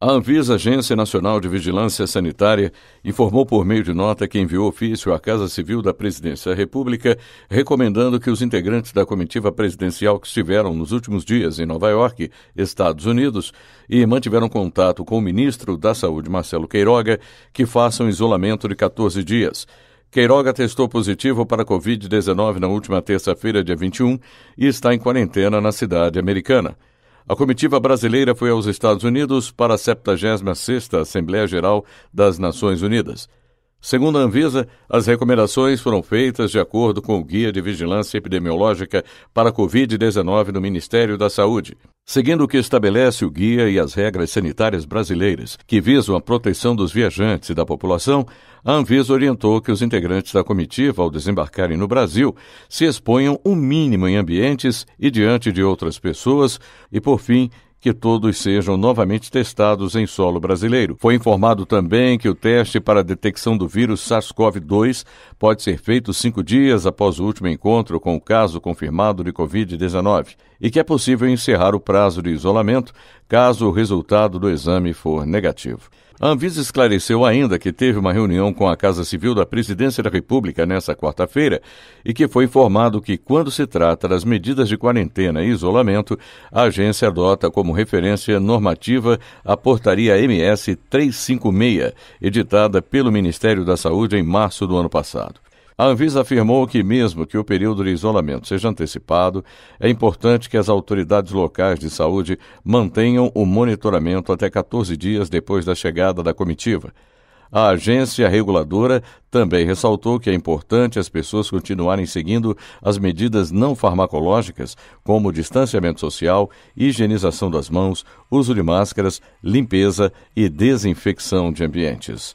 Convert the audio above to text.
A Anvisa, Agência Nacional de Vigilância Sanitária, informou por meio de nota que enviou ofício à Casa Civil da Presidência da República, recomendando que os integrantes da comitiva presidencial que estiveram nos últimos dias em Nova York, Estados Unidos, e mantiveram contato com o ministro da Saúde, Marcelo Queiroga, que façam isolamento de 14 dias. Queiroga testou positivo para Covid-19 na última terça-feira, dia 21, e está em quarentena na cidade americana. A comitiva brasileira foi aos Estados Unidos para a 76ª Assembleia Geral das Nações Unidas Segundo a Anvisa, as recomendações foram feitas de acordo com o Guia de Vigilância Epidemiológica para a Covid-19 do Ministério da Saúde, seguindo o que estabelece o guia e as regras sanitárias brasileiras, que visam a proteção dos viajantes e da população. A Anvisa orientou que os integrantes da comitiva, ao desembarcarem no Brasil, se exponham o um mínimo em ambientes e diante de outras pessoas e, por fim, que todos sejam novamente testados em solo brasileiro. Foi informado também que o teste para a detecção do vírus SARS-CoV-2 pode ser feito cinco dias após o último encontro com o caso confirmado de Covid-19 e que é possível encerrar o prazo de isolamento caso o resultado do exame for negativo. A Anvisa esclareceu ainda que teve uma reunião com a Casa Civil da Presidência da República nesta quarta-feira e que foi informado que, quando se trata das medidas de quarentena e isolamento, a agência adota como referência normativa a Portaria MS 356, editada pelo Ministério da Saúde em março do ano passado. A Anvisa afirmou que, mesmo que o período de isolamento seja antecipado, é importante que as autoridades locais de saúde mantenham o monitoramento até 14 dias depois da chegada da comitiva. A agência reguladora também ressaltou que é importante as pessoas continuarem seguindo as medidas não farmacológicas, como distanciamento social, higienização das mãos, uso de máscaras, limpeza e desinfecção de ambientes